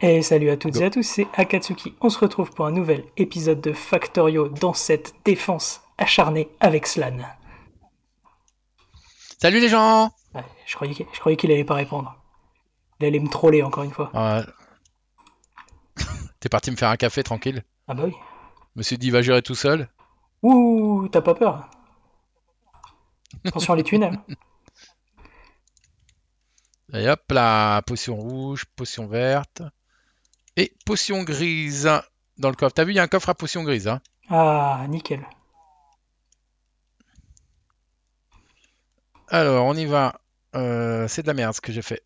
Et salut à toutes et à tous, c'est Akatsuki. On se retrouve pour un nouvel épisode de Factorio dans cette défense acharnée avec Slan. Salut les gens Je croyais qu'il allait pas répondre. Il allait me troller encore une fois. T'es parti me faire un café tranquille Ah bah oui. Monsieur tout seul. Ouh, t'as pas peur Attention les tunnels. Et hop là, potion rouge, potion verte. Et potion grise dans le coffre. T'as vu, il y a un coffre à potion grise. Hein ah, nickel. Alors, on y va. Euh, c'est de la merde ce que j'ai fait.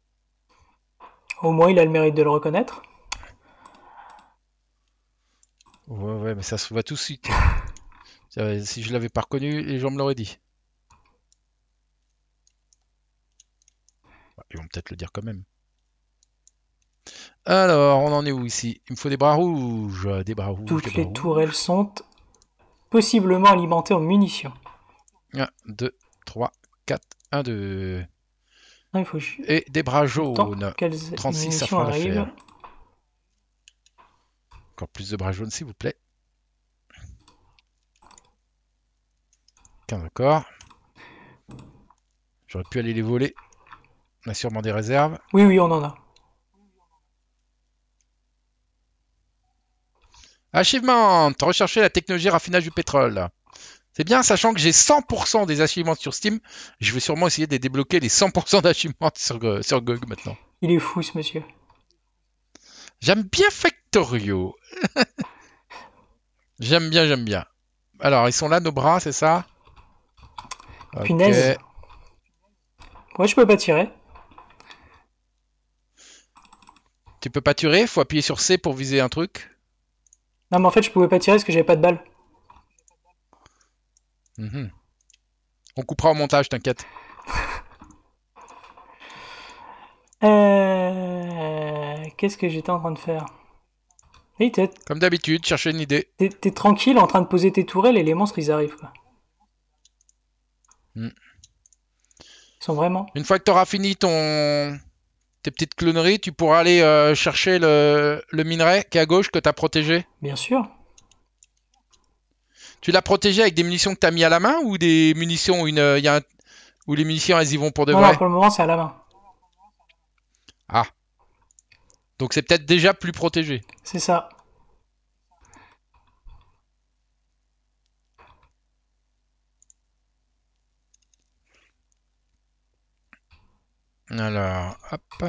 Au moins, il a le mérite de le reconnaître. Ouais, mais ça se voit tout de suite. si je l'avais pas reconnu, les gens me l'auraient dit. Bah, ils vont peut-être le dire quand même. Alors, on en est où ici Il me faut des bras rouges. Des bras rouges Toutes les tourelles sont possiblement alimentées en munitions. 1, 2, 3, 4, 1, 2. Et des bras jaunes. 36, ça Encore plus de bras jaunes, s'il vous plaît. 15 d'accord. J'aurais pu aller les voler. On a sûrement des réserves. Oui, oui, on en a. Achievement Rechercher la technologie raffinage du pétrole. C'est bien, sachant que j'ai 100% des achievements sur Steam, je vais sûrement essayer de débloquer les 100% d'achievements sur, sur GOG maintenant. Il est fou ce monsieur. J'aime bien Factorio. j'aime bien, j'aime bien. Alors, ils sont là, nos bras, c'est ça Punaise. Moi, je peux pas tirer. Tu peux pas tirer, faut appuyer sur C pour viser un truc. Non, mais en fait, je pouvais pas tirer parce que j'avais pas de balles. Mhm. On coupera au montage, t'inquiète. Euh, qu'est-ce que j'étais en train de faire Comme d'habitude, chercher une idée. T'es tranquille en train de poser tes tourelles et les monstres ils arrivent. Mm. Ils sont vraiment. Une fois que t'auras fini ton tes petites cloneries, tu pourras aller euh, chercher le, minerai qui est à gauche que tu as protégé Bien sûr. Tu l'as protégé avec des munitions que tu as mis à la main ou des munitions une, euh, où les munitions elles y vont pour de vrai pour le moment c'est à la main. Ah. Donc c'est peut-être déjà plus protégé. C'est ça. Alors, hop.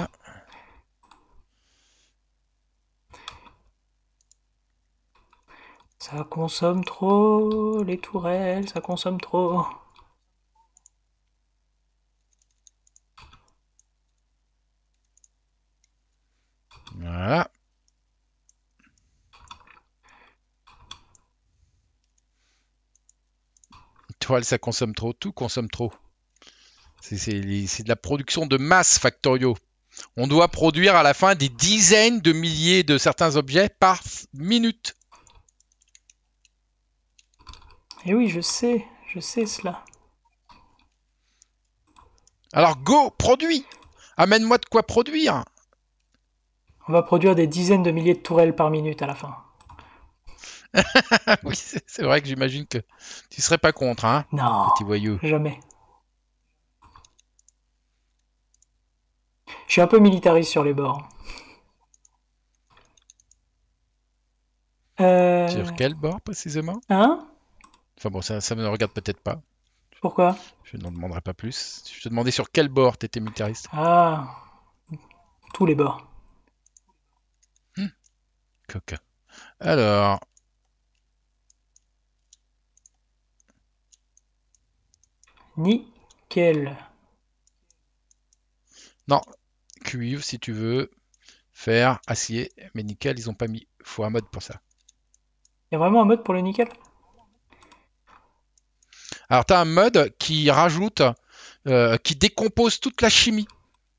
Ça consomme trop les tourelles, ça consomme trop. Voilà. Toile, ça consomme trop, tout consomme trop. C'est de la production de masse Factorio. On doit produire à la fin des dizaines de milliers de certains objets par minute. Et eh oui, je sais, je sais cela. Alors go, produit. Amène-moi de quoi produire On va produire des dizaines de milliers de tourelles par minute à la fin. oui, c'est vrai que j'imagine que tu serais pas contre, hein Non, petit voyou. jamais. Je suis un peu militariste sur les bords. Euh, sur quel bord précisément Hein Enfin bon, ça, ça me regarde peut-être pas. Pourquoi Je n'en demanderai pas plus. Je te demandais sur quel bord tu t'étais militariste. Ah Tous les bords. Hmm. Coca. Alors. Nickel. Non, cuivre si tu veux, fer, acier, mais nickel, ils ont pas mis. Faut un mode pour ça. Il y a vraiment un mode pour le nickel Alors tu as un mode qui rajoute, euh, qui décompose toute la chimie.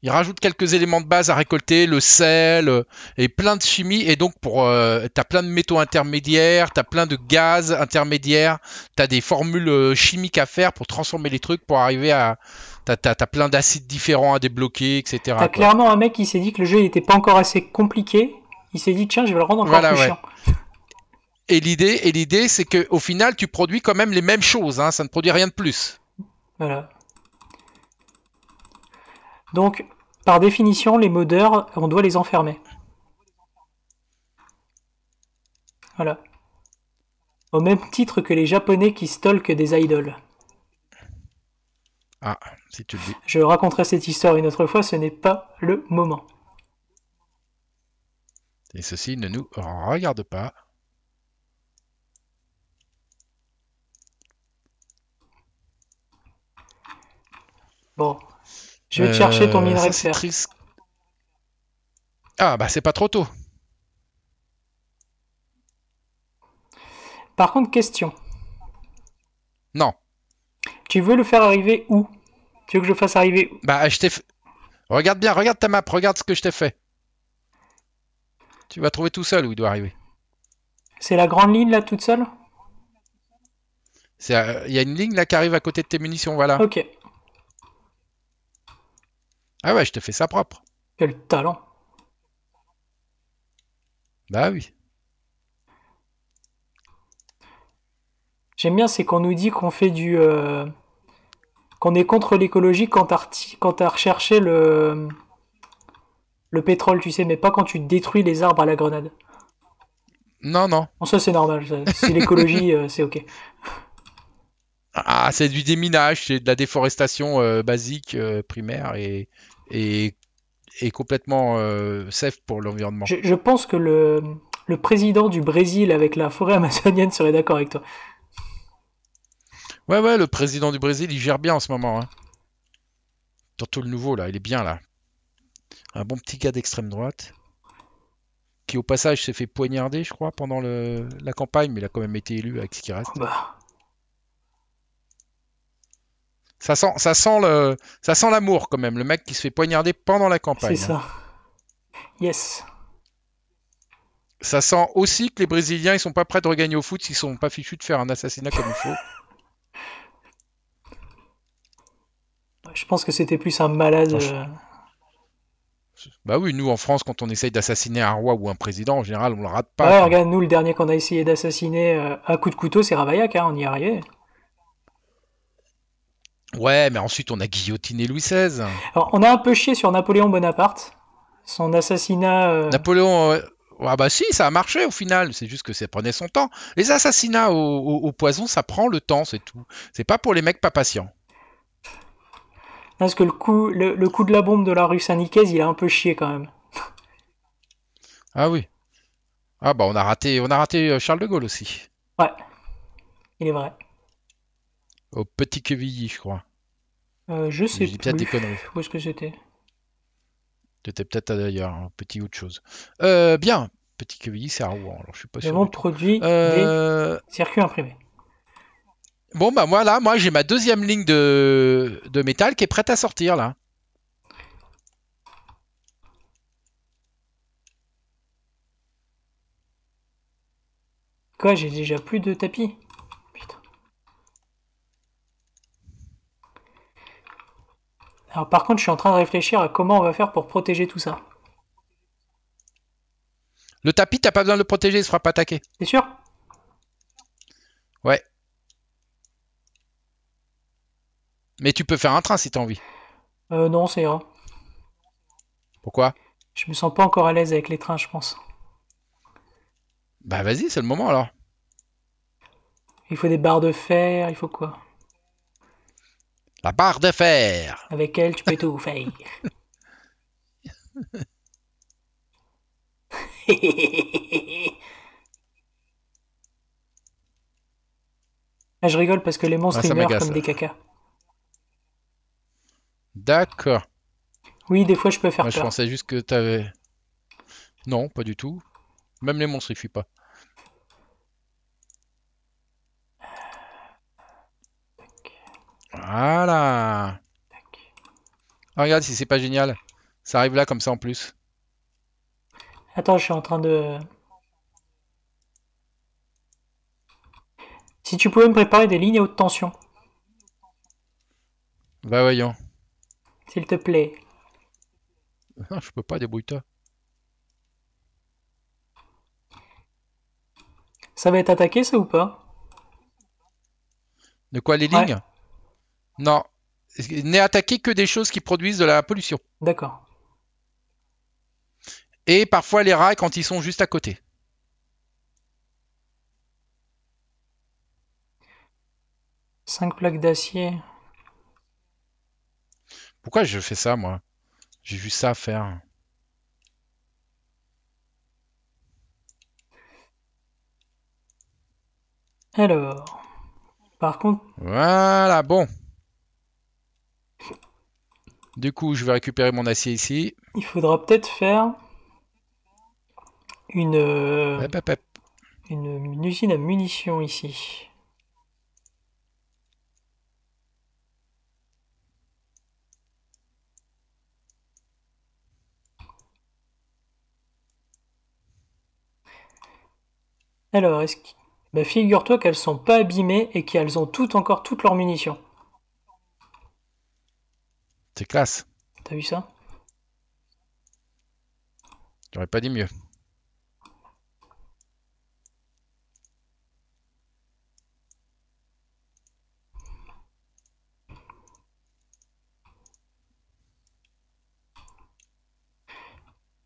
Il rajoute quelques éléments de base à récolter, le sel euh, et plein de chimie. Et donc, pour, euh, t'as tu as plein de métaux intermédiaires, tu as plein de gaz intermédiaires, tu as des formules chimiques à faire pour transformer les trucs, pour arriver à, t'as plein d'acides différents à débloquer, etc. T'as clairement un mec qui s'est dit que le jeu n'était pas encore assez compliqué. Il s'est dit tiens, je vais le rendre encore plus chiant. Et l'idée, c'est qu'au final, tu produis quand même les mêmes choses. Hein, ça ne produit rien de plus. Voilà. Donc, par définition, les modeurs, on doit les enfermer. Voilà. Au même titre que les Japonais qui stalkent des idoles. Ah, si tu le dis. Je raconterai cette histoire une autre fois, ce n'est pas le moment. Et ceci ne nous regarde pas. Bon, je vais te chercher ton euh, minerai de fer. Ah, bah c'est pas trop tôt. Par contre, question. Non. Tu veux le faire arriver où Tu veux que je fasse arriver où Bah, je t'ai Regarde bien, regarde ta map, regarde ce que je t'ai fait. Tu vas trouver tout seul où il doit arriver. C'est la grande ligne là, toute seule Il euh, y a une ligne là qui arrive à côté de tes munitions, voilà. Ok. Ah ouais, je te fais ça propre. Quel talent. Bah oui. J'aime bien, c'est qu'on nous dit qu'on fait du. Euh, on est contre l'écologie quand tu as recherché le, pétrole, tu sais, mais pas quand tu détruis les arbres à la grenade. Non, non. ça c'est normal, Si l'écologie, euh, c'est ok. Ah, c'est du déminage, c'est de la déforestation euh, basique, euh, primaire et, et, complètement safe pour l'environnement. Je, pense que le, le président du Brésil avec la forêt amazonienne serait d'accord avec toi. Ouais, ouais, le président du Brésil, il gère bien en ce moment. Hein. Tantôt le nouveau, là, il est bien, là. Un bon petit gars d'extrême droite. Qui, au passage, s'est fait poignarder, je crois, pendant la campagne, mais il a quand même été élu avec ce qui reste. Bah. Ça sent, ça sent le, ça sent l'amour quand même. Le mec qui se fait poignarder pendant la campagne. C'est hein. ça. Yes. Ça sent aussi que les Brésiliens, ils sont pas prêts de regagner au foot, s'ils sont pas fichus de faire un assassinat comme il faut. Je pense que c'était plus un malade. Euh. Bah oui, nous en France, quand on essaye d'assassiner un roi ou un président, en général, on le rate pas. Ouais, regarde, nous, le dernier qu'on a essayé d'assassiner euh, à coup de couteau, c'est Ravaillac, hein, on y est Ouais, mais ensuite, on a guillotiné Louis XVI. Alors, on a un peu chié sur Napoléon Bonaparte, son assassinat. Euh, Napoléon. Ah bah si, ça a marché au final, c'est juste que ça prenait son temps. Les assassinats au poison, ça prend le temps, c'est tout. C'est pas pour les mecs pas patients. Parce que le coup, le, coup de la bombe de la rue Saint-Nicaise, il a un peu chié quand même. Ah oui. Ah bah on a raté, on a raté euh, Charles de Gaulle aussi. Ouais, il est vrai. Au petit Quevilly, je crois. Euh, je sais plus. peut-être Où est-ce que c'était C'était peut-être d'ailleurs un hein, petit autre chose. Euh, bien, petit Quevilly, c'est à Rouen, alors je suis pas sûr. Le produit des circuits imprimés. Bon, bah moi là, moi j'ai ma deuxième ligne de, métal qui est prête à sortir là. Quoi, j'ai déjà plus de tapis Putain. Alors par contre, je suis en train de réfléchir à comment on va faire pour protéger tout ça. Le tapis, t'as pas besoin de le protéger, il se fera pas attaquer. T'es sûr Ouais. Mais tu peux faire un train si as envie. Euh, non, c'est ira. Pourquoi Je me sens pas encore à l'aise avec les trains, je pense. Bah vas-y, c'est le moment alors. Il faut des barres de fer, il faut quoi La barre de fer Avec elle, tu peux tout faire. Ah, je rigole parce que les monstres ils meurent comme des cacas. D'accord. Oui, des fois je peux faire Moi, Je pensais juste que t'avais. Non, pas du tout. Même les monstres, ils fuient pas. Voilà. Ah, regarde si c'est pas génial. Ça arrive là comme ça en plus. Attends, je suis en train de. Si tu pouvais me préparer des lignes à haute tension. Bah voyons. S'il te plaît. Non, je peux pas, débrouille-toi. Ça va être attaqué, ça ou pas De quoi, les lignes Non. il N'est attaqué que des choses qui produisent de la pollution. D'accord. Et parfois les rats quand ils sont juste à côté. Cinq plaques d'acier. Pourquoi je fais ça, moi J'ai vu ça faire. Alors, par contre... Voilà, bon. Du coup, je vais récupérer mon acier ici. Il faudra peut-être faire une, euh, une usine à munitions ici. Alors, est-ce bah, figure-toi qu'elles sont pas abîmées et qu'elles ont toutes encore toutes leurs munitions. C'est classe. T'as vu ça J'aurais pas dit mieux.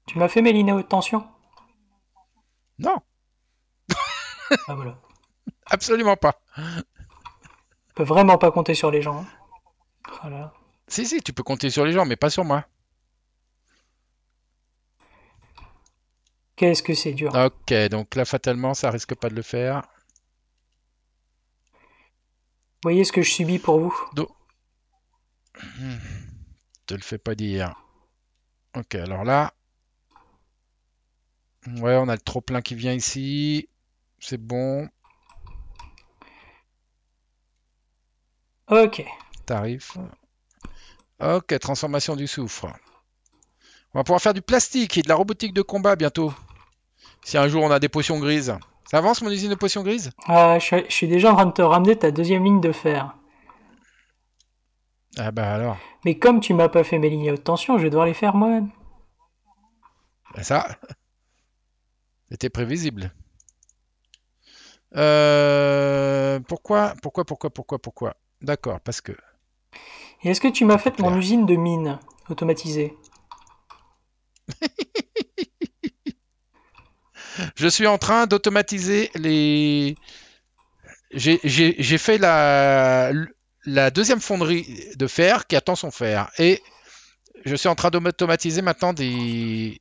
Tu m'as fait mes haute de tension Non. Ah, Absolument pas. On peut vraiment pas compter sur les gens. Hein. Si, si, tu peux compter sur les gens, mais pas sur moi. Qu'est-ce que c'est dur. Ok, donc là, fatalement, ça risque pas de le faire. Vous voyez ce que je subis pour vous Ne hmm. Te le fais pas dire. Ok, alors là. Ouais, on a le trop plein qui vient ici. C'est bon. Ok. Tarif. Ok, transformation du soufre. On va pouvoir faire du plastique et de la robotique de combat bientôt. Si un jour on a des potions grises. Ça avance mon usine de potions grises euh, je, suis déjà en train de te ramener ta deuxième ligne de fer. Ah bah alors. Mais comme tu m'as pas fait mes lignes à haute tension, je vais devoir les faire moi-même. Bah ça, c'était prévisible. Euh, pourquoi Pourquoi Pourquoi Pourquoi Pourquoi D'accord, parce que. est-ce que tu m'as fait mon usine de mine automatisée Je suis en train d'automatiser les. J'ai fait la, la deuxième fonderie de fer qui attend son fer. Et je suis en train d'automatiser maintenant des,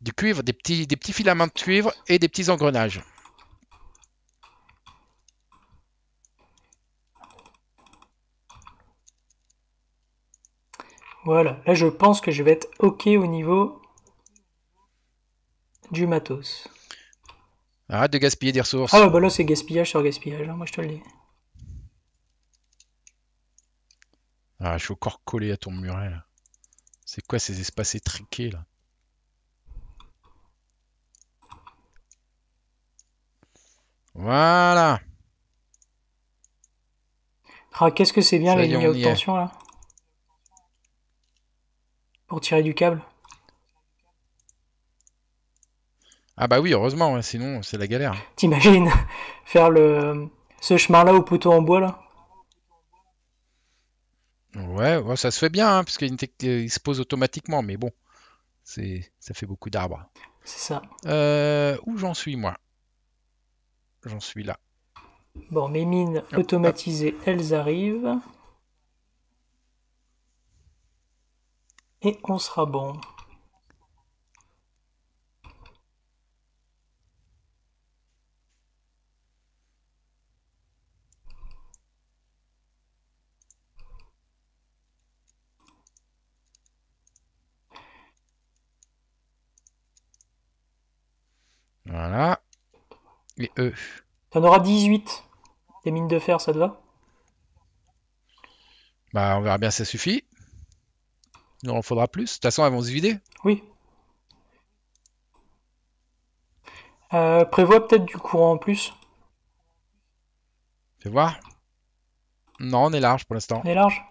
du cuivre, des petits, des petits filaments de cuivre et des petits engrenages. Voilà, là je pense que je vais être ok au niveau du matos. Arrête de gaspiller des ressources. Ah bah là c'est gaspillage sur gaspillage, hein. moi je te le dis. Ah, je suis encore collé à ton muret là. C'est quoi ces espaces étriqués là Voilà. Ah, qu'est-ce que c'est bien les lignes haute tension là pour tirer du câble. Ah bah oui, heureusement, sinon c'est la galère. T'imagines faire le ce chemin-là au poteau en bois là ouais, ça se fait bien, hein, puisqu'il se pose automatiquement, mais bon, c'est ça fait beaucoup d'arbres. C'est ça. Euh, où j'en suis moi J'en suis là. Bon, mes mines automatisées, elles arrivent. et on sera bon. Voilà. Et eux. T'en auras 18. Des mines de fer, celle là Bah, on verra bien, ça suffit. Il en faudra plus. De toute façon, elles vont se vider. Oui. Euh, prévois peut-être du courant en plus. Fais voir. Non, on est large pour l'instant. On est large.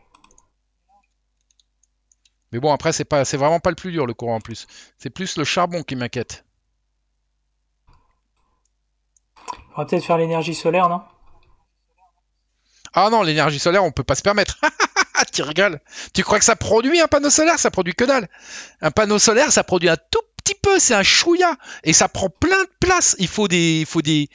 Mais bon, après, c'est pas, c'est vraiment pas le plus dur le courant en plus. C'est plus le charbon qui m'inquiète. On va peut-être faire l'énergie solaire, non Ah non, l'énergie solaire, on peut pas se permettre. Ah, tu rigoles. Tu crois que ça produit un panneau solaire Ça produit que dalle. Un panneau solaire, ça produit un tout petit peu, c'est un chouïa. Et ça prend plein de place. Il faut des, il faut des,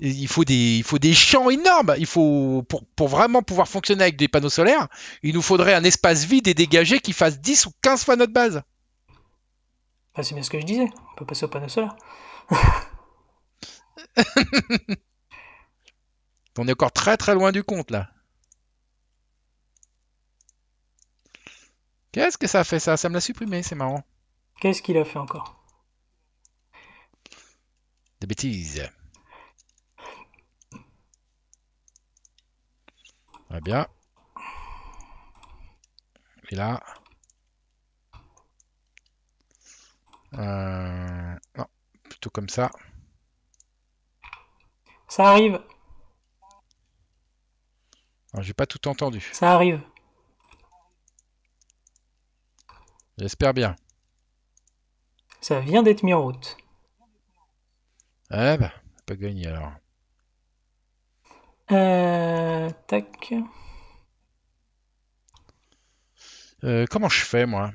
il faut des, il faut des champs énormes. Il faut, pour, pour vraiment pouvoir fonctionner avec des panneaux solaires, il nous faudrait un espace vide et dégagé qui fasse 10 ou 15 fois notre base. Ah, c'est bien ce que je disais. On peut passer au panneau solaire. On est encore très très loin du compte là. Qu'est-ce que ça fait ça Ça me l'a supprimé, c'est marrant. Qu'est-ce qu'il a fait encore Des bêtises. Très bien. Et là. Euh, non, plutôt comme ça. Ça arrive. Je j'ai pas tout entendu. Ça arrive. J'espère bien. Ça vient d'être mis en route. Ah bah, pas gagné alors. Euh, tac. Euh, comment je fais moi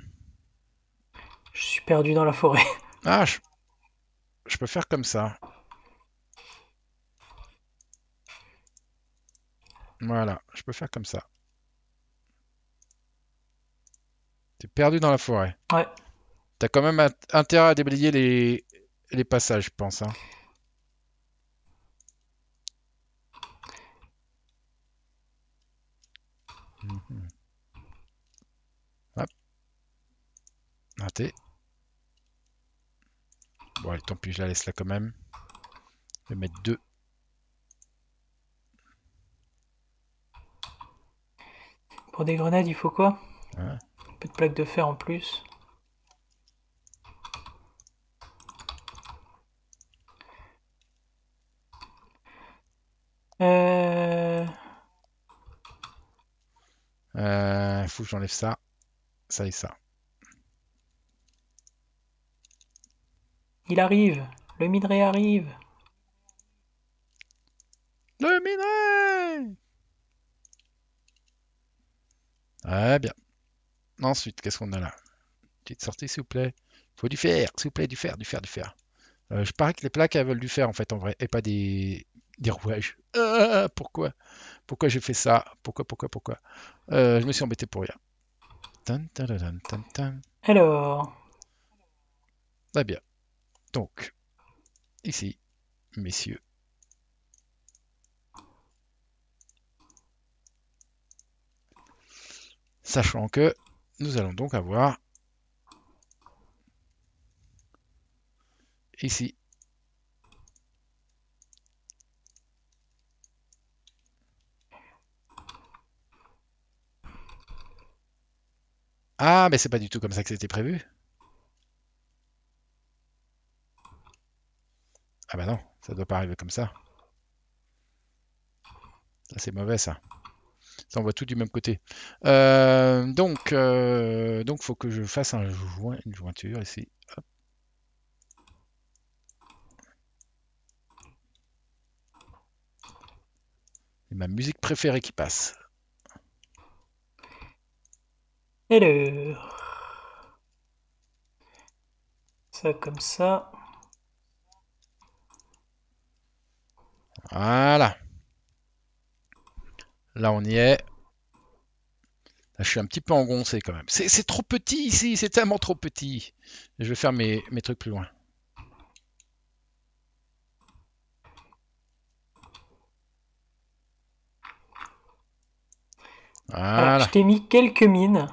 Je suis perdu dans la forêt. Ah, je peux faire comme ça. Voilà, je peux faire comme ça. T'es perdu dans la forêt. Ouais. T'as quand même intérêt à déblayer les, passages, je pense. Hein. Hum, hum. Hop. Raté. Bon, allez, tant pis, je la laisse là quand même. Je vais mettre deux. Pour des grenades, il faut quoi hein peu de plaques de fer en plus. Euh... euh faut que j'enlève ça, ça et ça. Il arrive, le minerai arrive. Le minerai. Ah bien. Ensuite, qu'est-ce qu'on a là Petite sortie, s'il vous plaît. Faut du fer, s'il vous plaît, du fer, du fer, du fer. Euh, je parie que les plaques, elles veulent du fer, en fait, en vrai, et pas des, des rouages. Ah, pourquoi Pourquoi j'ai fait ça Pourquoi, pourquoi, pourquoi euh, Je me suis embêté pour rien. Alors Très bien. Donc, ici, messieurs. Sachant que nous allons donc avoir ici Ah, mais c'est pas du tout comme ça que c'était prévu. Ah bah non, ça doit pas arriver comme ça. Ça c'est mauvais ça. Ça envoie tout du même côté. Euh, donc, euh, donc faut que je fasse un joint, une jointure ici. Hop. Et ma musique préférée qui passe. Hello. Ça comme ça. Voilà. Là, on y est. Là, je suis un petit peu engoncé quand même. C'est trop petit ici, c'est tellement trop petit. Je vais faire mes, trucs plus loin. Voilà. je t'ai mis quelques mines.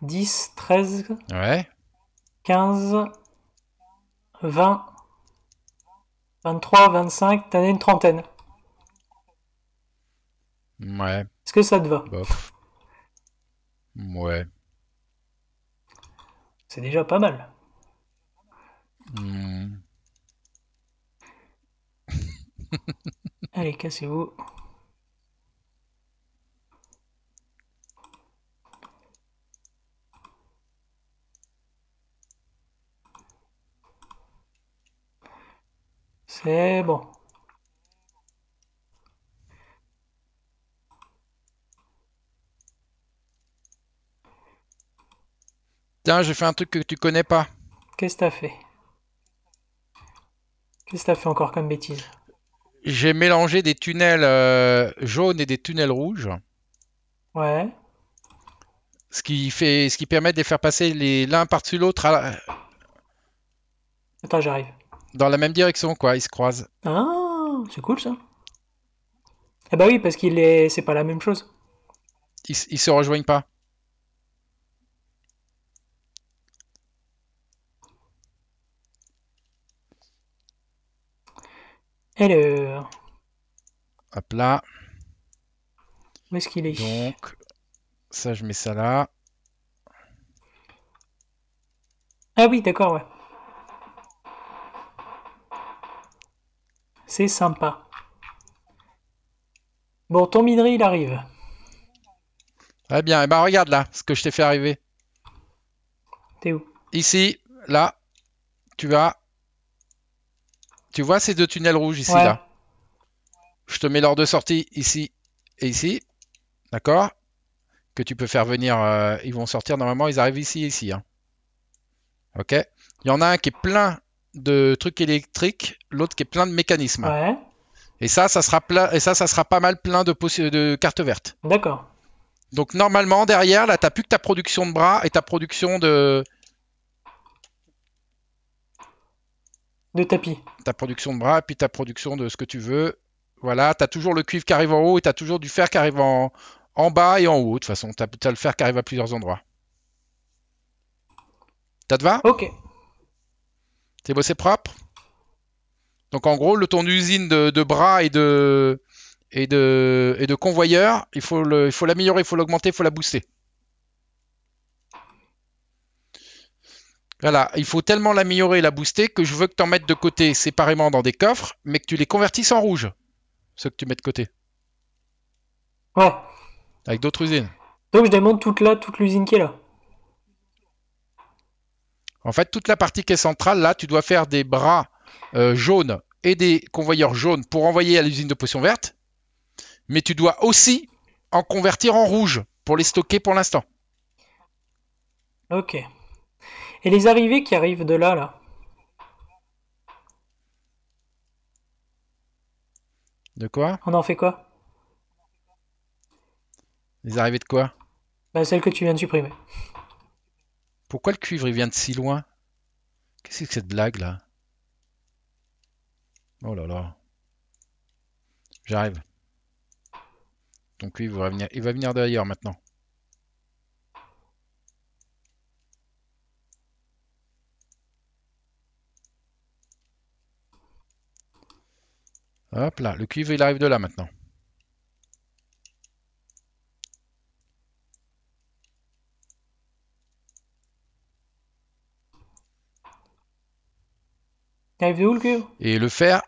10, 13, ouais. 15, 20, 23, 25, t'en as une trentaine. Ouais. Est-ce que ça te va Ouais. C'est déjà pas mal. Hmm. Allez, cassez-vous. C'est bon. Tiens, j'ai fait un truc que tu connais pas. Qu'est-ce que t'as fait Qu'est-ce que t'as fait encore comme bêtise J'ai mélangé des tunnels euh, jaunes et des tunnels rouges. Ouais. Ce qui, fait, ce qui permet de les faire passer l'un par-dessus l'autre. Attends, j'arrive dans la même direction, quoi, ils se croisent. Ah, c'est cool ça. Ah bah oui, parce qu'il est, c'est pas la même chose. Ils, se rejoignent pas. Alors. Hop là. Où est-ce qu'il est Donc, ça, je mets ça là. Ah oui, d'accord, ouais. C'est sympa. Bon, ton minerai, il arrive. Très eh bien. Et eh ben regarde là, ce que je t'ai fait arriver. T'es où Ici, là, tu vas Tu vois ces deux tunnels rouges ici, là Je te mets l'ordre de sortie ici et ici. D'accord Que tu peux faire venir... Euh, ils vont sortir, normalement, ils arrivent ici et ici. Hein. Ok Il y en a un qui est plein de trucs électriques, l'autre qui est plein de mécanismes. Et ça, ça sera et ça, ça sera pas mal plein de, cartes vertes. D'accord. Donc normalement derrière, là, t'as plus que ta production de bras et ta production de de tapis. Ta production de bras, et puis ta production de ce que tu veux. Voilà, t'as toujours le cuivre qui arrive en haut et t'as toujours du fer qui arrive en, bas et en haut. De toute façon, t'as as le fer qui arrive à plusieurs endroits. Ça te va Ok. C'est c'est propre. Donc en gros, le ton d'usine de, bras et de, et de, et de convoyeur, il faut l'améliorer, il faut l'augmenter, il faut la booster. Voilà, il faut tellement l'améliorer et la booster que je veux que tu en mettes de côté séparément dans des coffres, mais que tu les convertisses en rouge, ce que tu mets de côté. Ouais. Ah. Avec d'autres usines. Donc je demande toute là, toute l'usine qui est là. En fait, toute la partie qui est centrale, là, tu dois faire des bras euh, jaunes et des convoyeurs jaunes pour envoyer à l'usine de potions vertes. Mais tu dois aussi en convertir en rouge pour les stocker pour l'instant. Ok. Et les arrivées qui arrivent de là, là De quoi On en fait quoi Les arrivées de quoi Bah celles que tu viens de supprimer. Pourquoi le cuivre, il vient de si loin Qu'est-ce que c'est que cette blague, là Oh là là. J'arrive. Ton cuivre va venir. Il va venir d'ailleurs maintenant. Hop là, le cuivre il arrive de là maintenant. où le cuivre Et le fer.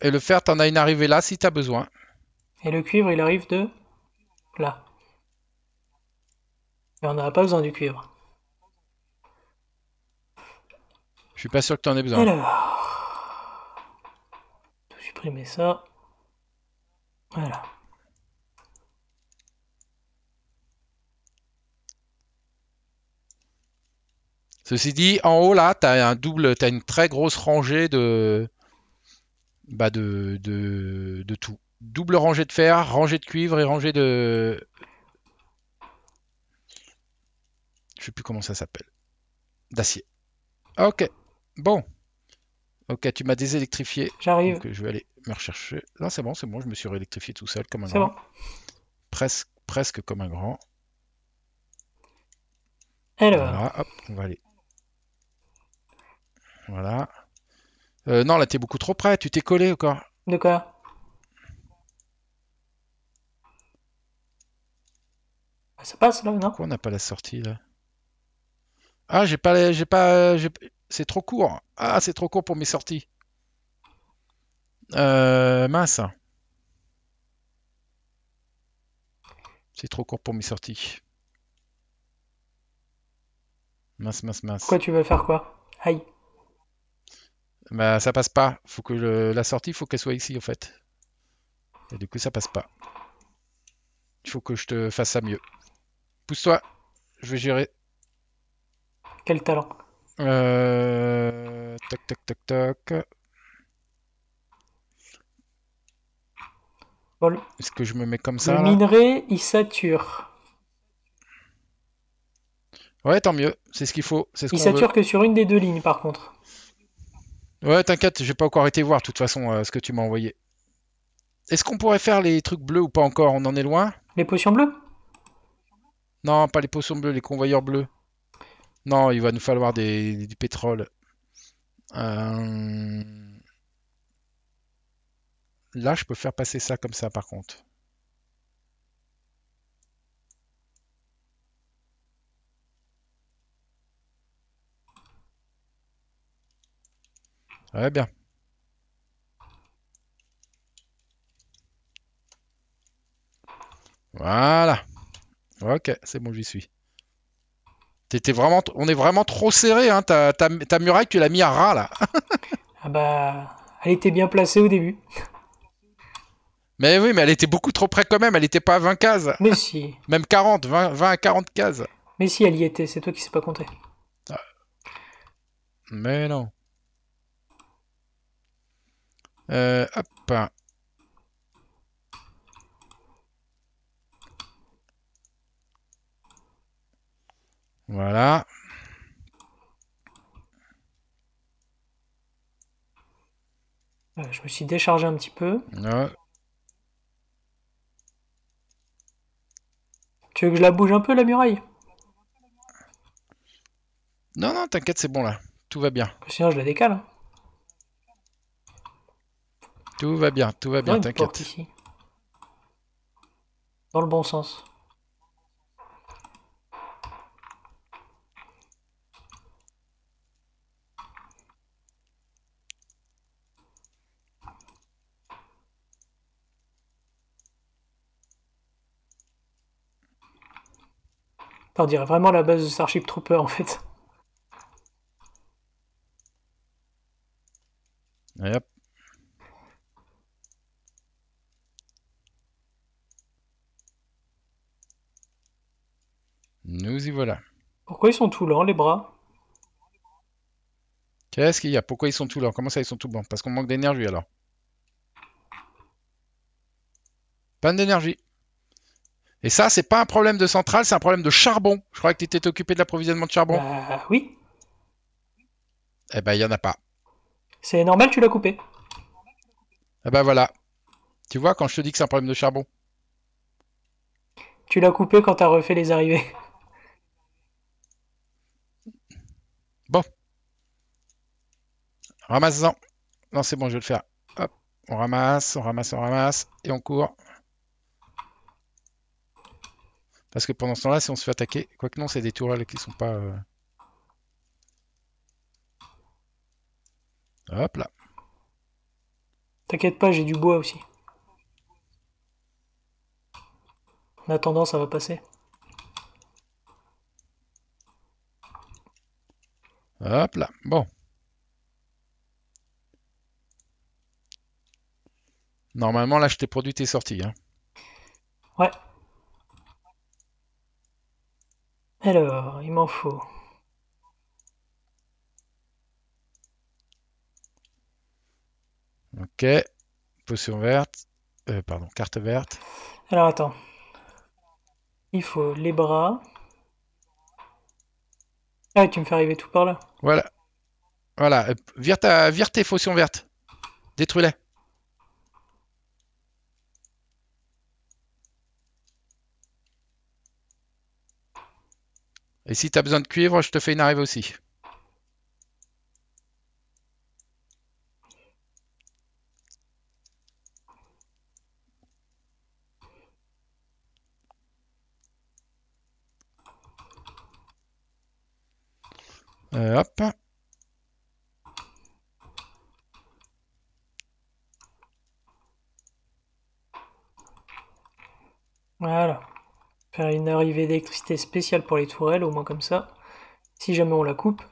Et le fer, t'en as une arrivée là si t'as besoin. Et le cuivre, il arrive de là. Et on n'aura pas besoin du cuivre. Je suis pas sûr que tu en aies besoin. Alors. vais supprimer ça. Voilà. Ceci dit, en haut là, tu as un double, tu une très grosse rangée de, bah de, de, tout. Double rangée de fer, rangée de cuivre et rangée de. Je sais plus comment ça s'appelle. D'acier. Ok. Bon. Ok, tu m'as désélectrifié. J'arrive. Je vais aller me rechercher. Là, c'est bon, c'est bon, je me suis réélectrifié tout seul comme un grand. Bon. Presque, presque comme un grand. Alors. hop, on va aller voilà. Euh, non, là, t'es beaucoup trop près. Tu t'es collé quoi. De quoi ah, Ça passe là, non Pourquoi on n'a pas la sortie là Ah, j'ai pas, j'ai pas, c'est trop court. Ah, c'est trop court pour mes sorties. Euh, mince. C'est trop court pour mes sorties. Mince, mince, mince. Quoi, tu veux faire quoi Aïe. Bah, ça passe pas. Faut que la sortie, faut qu'elle soit ici en fait. Et du coup, ça passe pas. Il faut que je te fasse ça mieux. Pousse-toi, je vais gérer. Quel talent euh, Toc, toc, toc, Est-ce que je me mets comme ça Le minerai, il sature. Ouais, tant mieux. C'est ce qu'il faut. il sature que sur une des deux lignes, par contre. Ouais, t'inquiète, j'ai pas encore été voir de toute façon euh, ce que tu m'as envoyé. Est-ce qu'on pourrait faire les trucs bleus ou pas encore On en est loin Les potions bleues Non, pas les potions bleues, les convoyeurs bleus. Non, il va nous falloir du pétrole. Euh, là, je peux faire passer ça comme ça par contre. Très bien. Voilà. Ok, c'est bon, j'y suis. T'étais vraiment, on est vraiment trop serré, hein. Ta, muraille, tu l'as mis à ras, là. ah bah, elle était bien placée au début. Mais oui, mais elle était beaucoup trop près quand même, elle n'était pas à 20 cases. Mais si. Même 40, 20, à 40 cases. Mais si, elle y était, c'est toi qui sais pas compter. Ah. Mais non. Euh, hop. Voilà. Euh, je me suis déchargé un petit peu. Ah. Tu veux que je la bouge un peu la muraille Non, non, t'inquiète, c'est bon là. Tout va bien. Sinon, je la décale. Hein. Tout va bien, tout va bien, t'inquiète. Dans le bon sens. On dirait vraiment la base de Starship Trooper en fait. Pourquoi ils sont tout lents, les bras Qu'est-ce qu'il y a Pourquoi ils sont tout lents Comment ça, ils sont tout bons Parce qu'on manque d'énergie, alors. pas d'énergie. Et ça, c'est pas un problème de centrale, c'est un problème de charbon. Je crois que tu étais occupé de l'approvisionnement de charbon. Bah, oui. Eh ben, il y en a pas. C'est normal, tu l'as coupé. Eh ben voilà. Tu vois, quand je te dis que c'est un problème de charbon. Tu l'as coupé quand as refait les arrivées. Bon. Ramasse-en. Non, c'est bon, je vais le faire. Hop, on ramasse, on ramasse, on ramasse, et on court. Parce que pendant ce temps-là, si on se fait attaquer, quoique non, c'est des tourelles qui sont pas... Euh. Hop là. T'inquiète pas, j'ai du bois aussi. En attendant, ça va passer. Hop là, bon. Normalement, là, je t'ai produit tes sorties. Hein. Ouais. Alors, il m'en faut. Ok. Potion verte. Euh, pardon, carte verte. Alors, attends. Il faut les bras. Ah, tu me fais arriver tout par là. Voilà. Voilà. Vire, ta... tes potions vertes. Détruis-les. Et si t'as besoin de cuivre, je te fais une arrivée aussi. Euh, hop. Voilà. Faire une arrivée d'électricité spéciale pour les tourelles, au moins comme ça. Si jamais on la coupe,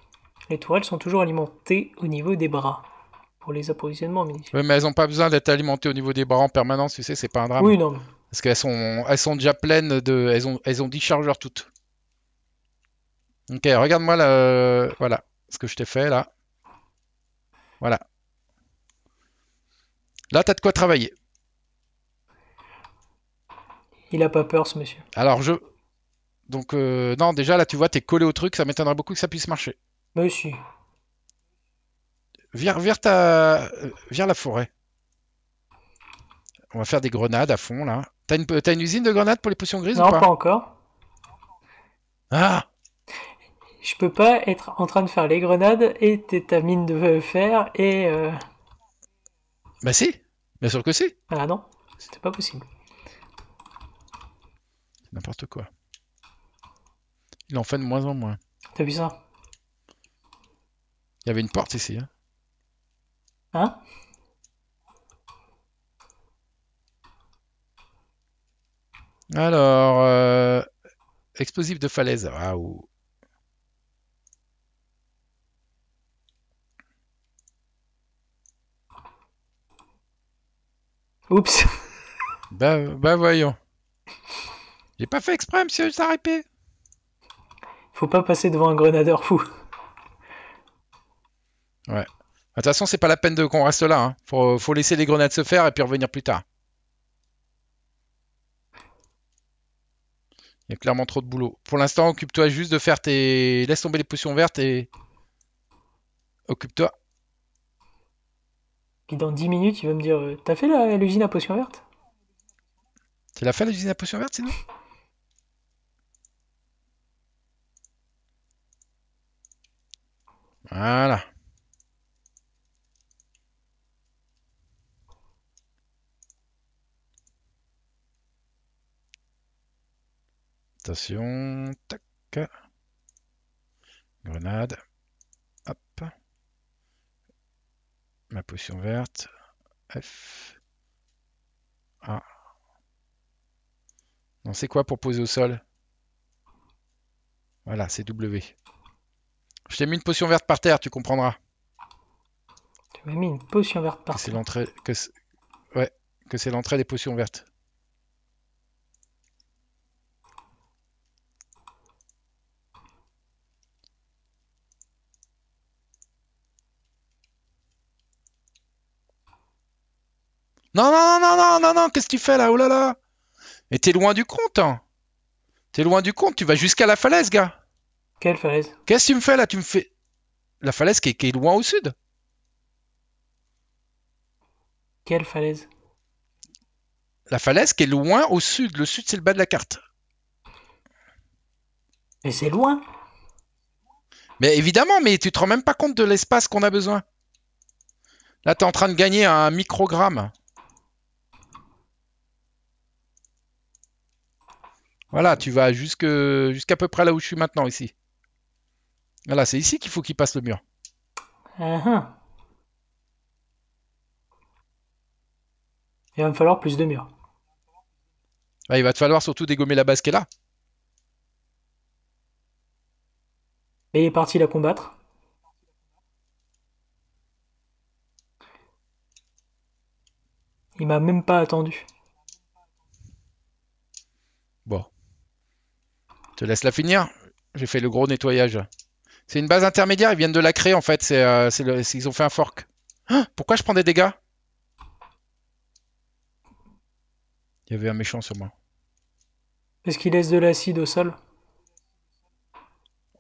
les tourelles sont toujours alimentées au niveau des bras pour les approvisionnements Oui, mais elles n'ont pas besoin d'être alimentées au niveau des bras en permanence, tu sais, c'est pas un drame. Oui, non. Parce qu'elles sont, elles sont déjà pleines de. Elles ont, elles ont 10 chargeurs toutes. Ok, regarde-moi le... Voilà, ce que je t'ai fait là. Voilà. Là, t'as de quoi travailler. Il a pas peur, ce monsieur. Alors, je... Donc, euh, non, déjà, là, tu vois, t'es collé au truc, ça m'étonnerait beaucoup que ça puisse marcher. Bah, suis. Viens, ta... viens la forêt. On va faire des grenades à fond, là. T'as une, une usine de grenades pour les potions grises ou pas, Non, pas encore. Ah je peux pas être en train de faire les grenades et ta mine de fer et. Euh... Bah si, bien sûr que si. Ah non, c'était pas possible. N'importe quoi. Il en fait de moins en moins. T'as vu ça Il y avait une porte ici. Hein, hein Alors, euh... explosif de falaise. Waouh. Ah, Oups. Bah, bah, voyons. J'ai pas fait exprès, monsieur arrêté Faut pas passer devant un grenadeur fou. Ouais. De toute façon, c'est pas la peine de qu'on reste là. Hein. Faut, faut laisser les grenades se faire et puis revenir plus tard. Il y a clairement trop de boulot. Pour l'instant, occupe-toi juste de faire tes. Laisse tomber les potions vertes et. Occupe-toi dans 10 minutes, il va me dire euh, T'as fait l'usine à potion verte Tu l'as fait l'usine à potion verte sinon Voilà. Attention, tac. Grenade. Hop ma potion verte. F. Ah. Non, c'est quoi pour poser au sol Voilà, c'est W. Je t'ai mis une potion verte par terre, tu comprendras. Tu m'as mis une potion verte par terre. C'est l'entrée ouais, que c'est l'entrée des potions vertes. Non, non, non, non, non, non, qu'est-ce que tu fais là Oh là là Mais t'es loin du compte, hein T'es loin du compte, tu vas jusqu'à la falaise, gars Quelle falaise Qu'est-ce que tu me fais là Tu me fais. La falaise qui est, loin au sud Quelle falaise La falaise qui est loin au sud. Le sud, c'est le bas de la carte. Mais c'est loin Mais évidemment, mais tu te rends même pas compte de l'espace qu'on a besoin. Là, t'es en train de gagner un microgramme. Voilà, tu vas jusqu'à peu près là où je suis maintenant, ici. Voilà, c'est ici qu'il faut qu'il passe le mur. Uh-huh. Il va me falloir plus de murs. Ah, il va te falloir surtout dégommer la base qui est là. Et il est parti la combattre. Il m'a même pas attendu. Bon. Je laisse la finir. J'ai fait le gros nettoyage. C'est une base intermédiaire, ils viennent de la créer en fait. C'est, euh, le... ils ont fait un fork. Hein pourquoi je prends des dégâts Il y avait un méchant sur moi. Est-ce qu'il laisse de l'acide au sol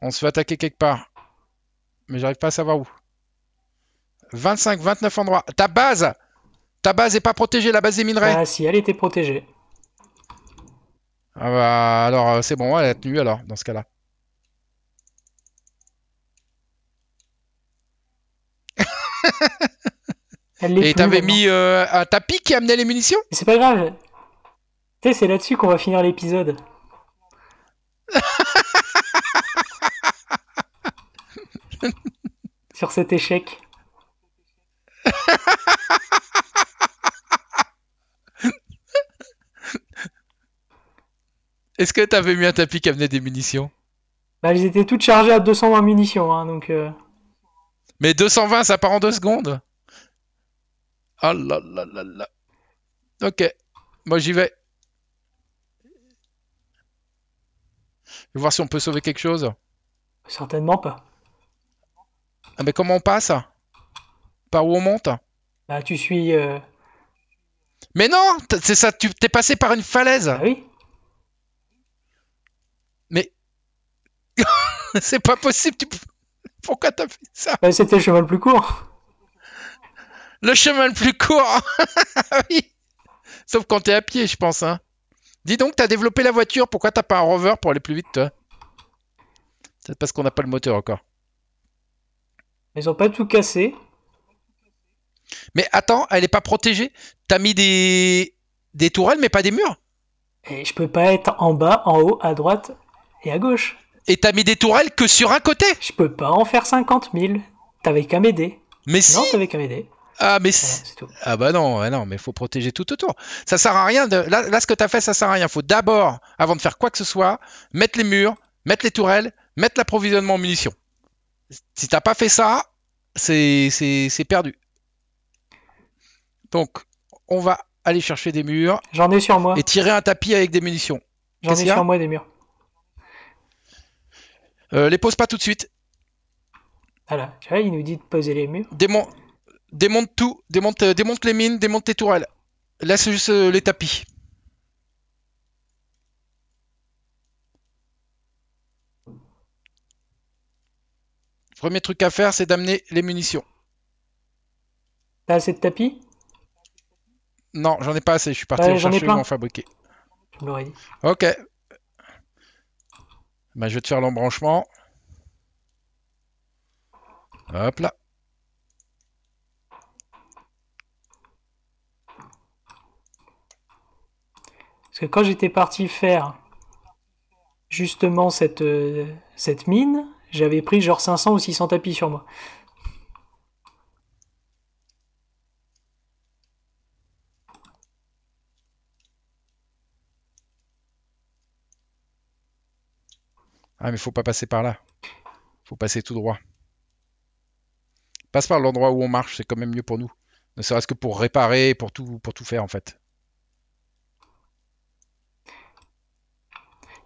On se fait attaquer quelque part. Mais j'arrive pas à savoir où. 25, 29 endroits. Ta base Ta base est pas protégée, la base des minerais. Ah si, elle était protégée. Ah bah, alors, euh, c'est bon, elle a tenu alors, dans ce cas-là. Et t'avais mis euh, un tapis qui amenait les munitions C'est pas grave. Tu sais, c'est là-dessus qu'on va finir l'épisode. Sur cet échec. Est-ce que t'avais mis un tapis qui amenait des munitions Bah, ils étaient toutes chargées à 220 munitions, hein, donc. Euh... Mais 220, ça part en deux secondes Ah là là là là. Ok, moi j'y vais. Je vais voir si on peut sauver quelque chose. Certainement pas. Ah, mais comment on passe Par où on monte Bah, tu suis. Euh. Mais non, c'est ça, tu t'es passé par une falaise. Bah oui C'est pas possible. Pourquoi t'as fait ça ben, C'était le chemin le plus court. Le chemin le plus court ah Sauf quand t'es à pied, je pense. Hein. Dis donc, t'as développé la voiture. Pourquoi t'as pas un rover pour aller plus vite, toi C'est parce qu'on n'a pas le moteur encore. Ils ont pas tout cassé. Mais attends, elle est pas protégée. T'as mis des... des tourelles, mais pas des murs. Et je peux pas être en bas, en haut, à droite et à gauche. Et t'as mis des tourelles que sur un côté Je peux pas en faire 50 000. T'avais qu'à m'aider. Mais si Non, t'avais qu'à m'aider. Ah, mais si Ah, bah non, non, mais faut protéger tout autour. Ça sert à rien. De... Là, ce que t'as fait, ça sert à rien. Faut d'abord, avant de faire quoi que ce soit, mettre les murs, mettre les tourelles, mettre l'approvisionnement en munitions. Si t'as pas fait ça, c'est perdu. Donc, on va aller chercher des murs. J'en ai sur moi. Et tirer un tapis avec des munitions. J'en ai sur moi des murs. Euh, les pose pas tout de suite. Voilà, tu il nous dit de poser les murs. Démonte tout, démonte, euh, démonte les mines, démonte tes tourelles. Laisse juste euh, les tapis. Premier truc à faire, c'est d'amener les munitions. T'as assez de tapis Non, j'en ai pas assez. Je suis parti chercher en fabriquer. Ok, bah, je vais te faire l'embranchement. Hop là. Parce que quand j'étais parti faire justement cette, euh, cette mine, j'avais pris genre 500 ou 600 tapis sur moi. Ah, mais faut pas passer par là. Faut passer tout droit. Passe par l'endroit où on marche, c'est quand même mieux pour nous. Ne serait-ce que pour réparer, pour tout, pour tout faire en fait.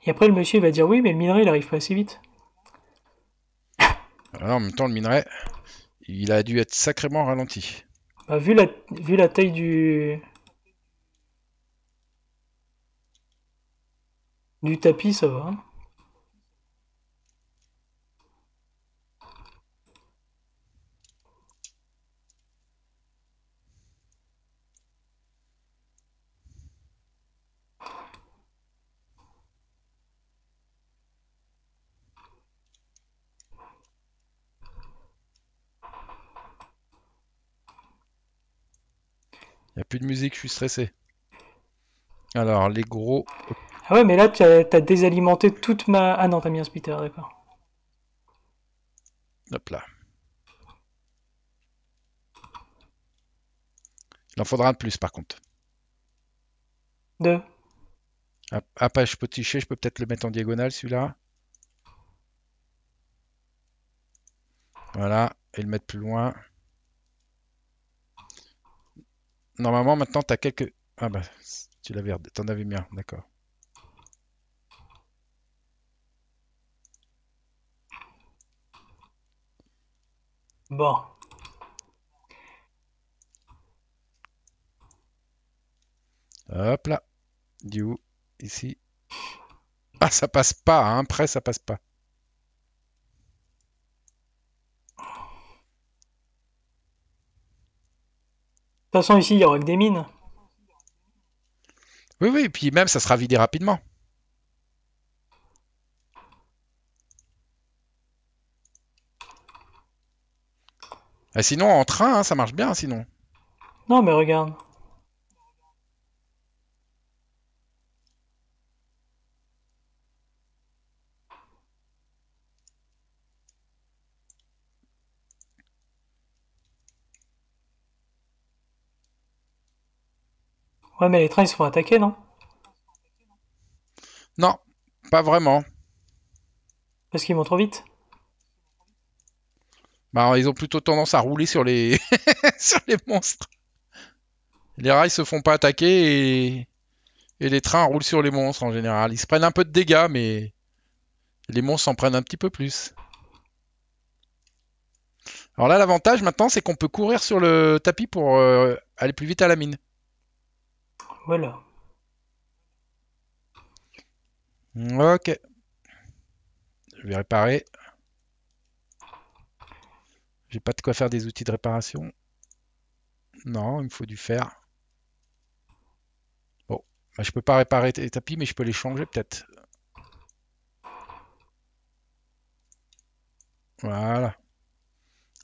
Et après, le monsieur va dire oui, mais le minerai, il arrive pas assez vite. Alors, ah en même temps, le minerai, il a dû être sacrément ralenti. Bah, vu, la, vu la taille du. du tapis, ça va. Hein. Il a plus de musique, je suis stressé. Alors, les gros. Ah ouais, mais là, tu as, désalimenté toute ma. Ah non, t'as mis un d'accord. Hop là. Il en faudra un plus, par contre. Deux. Apache page je peux peut-être le mettre en diagonale, celui-là. Voilà, et le mettre plus loin. Normalement, maintenant, tu as quelques... Ah bah, tu l'avais... T'en avais bien d'accord. Bon. Hop là. Du où Ici. Ah, ça passe pas. Hein. Après, ça passe pas. toute façon, ici, il y aura des mines. Oui, oui, et puis même, ça sera vidé rapidement. Ah, sinon, en train, hein, ça marche bien, hein, sinon. Non, mais regarde. Ouais, mais les trains, ils se font attaquer, non Non, pas vraiment. Parce qu'ils vont trop vite Bah, ils ont plutôt tendance à rouler sur les, sur les monstres. Les rails se font pas attaquer et... les trains roulent sur les monstres en général. Ils se prennent un peu de dégâts, mais les monstres s'en prennent un petit peu plus. Alors là, l'avantage maintenant, c'est qu'on peut courir sur le tapis pour euh, aller plus vite à la mine. Voilà. Ok. Je vais réparer. J'ai pas de quoi faire des outils de réparation. Non, il me faut du fer. Bon, bah, je peux pas réparer les tapis, mais je peux les changer peut-être. Voilà.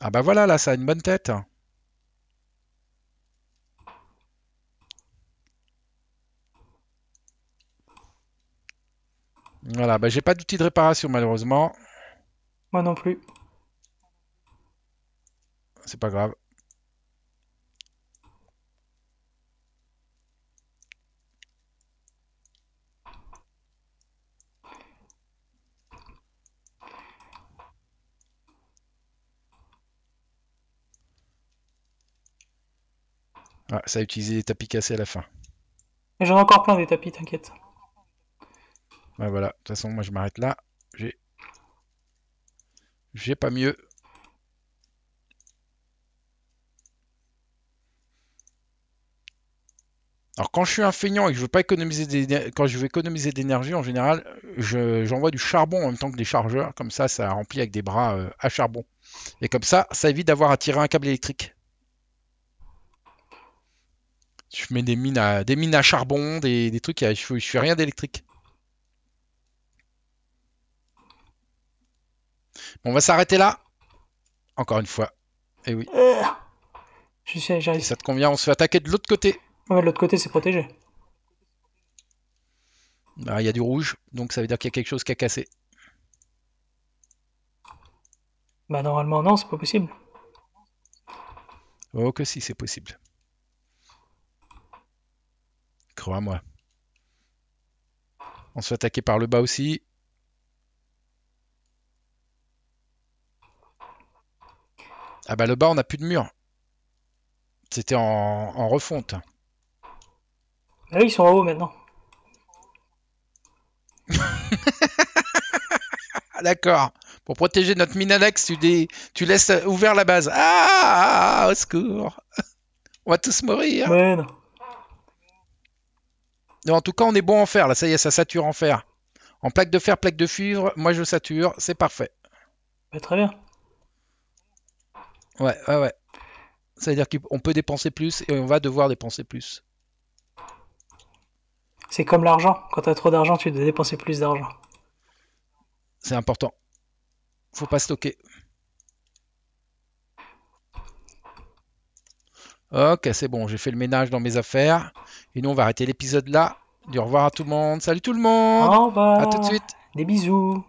Ah bah voilà, là, ça a une bonne tête. Voilà, bah, j'ai pas d'outils de réparation malheureusement. Moi non plus. C'est pas grave. Ah, ça a utilisé les tapis cassés à la fin. J'en ai encore plein des tapis, t'inquiète. Ben voilà, de toute façon, moi je m'arrête là. J'ai j'ai pas mieux. Alors quand je suis un feignant et que je veux pas économiser des... quand je veux économiser d'énergie en général, j'envoie du charbon en même temps que des chargeurs, comme ça ça remplit avec des bras euh, à charbon. Et comme ça, ça évite d'avoir à tirer un câble électrique. Je mets des mines à, des mines à charbon, des, trucs, je, je fais rien d'électrique. On va s'arrêter là. Encore une fois. Et eh oui. Euh, je suis, j'arrive ça te convient, on se fait attaquer de l'autre côté. Ouais, de l'autre côté, c'est protégé. Bah, il y a du rouge, donc ça veut dire qu'il y a quelque chose qui a cassé. Bah normalement non, c'est pas possible. Oh que si, c'est possible. Crois-moi. On se fait attaquer par le bas aussi. Ah bah le bas, on a plus de mur. C'était en, refonte. Là, ah ils sont en haut maintenant. D'accord. Pour protéger notre mine tu, dé... tu laisses euh, ouvert la base. Ah, ah, ah au secours. on va tous mourir. non. en tout cas, on est bon en fer. Là, ça y est, ça sature en fer. En plaque de fer, plaque de cuivre, moi je sature. C'est parfait. Bah, très bien. Ouais, ouais, ouais. Ça veut dire qu'on peut dépenser plus et on va devoir dépenser plus. C'est comme l'argent. Quand as trop d'argent, tu dois dépenser plus d'argent. C'est important. Faut pas stocker. Ok, c'est bon, j'ai fait le ménage dans mes affaires. Et nous, on va arrêter l'épisode là. Du revoir à tout le monde. Salut tout le monde. Au revoir. A tout de suite. Des bisous.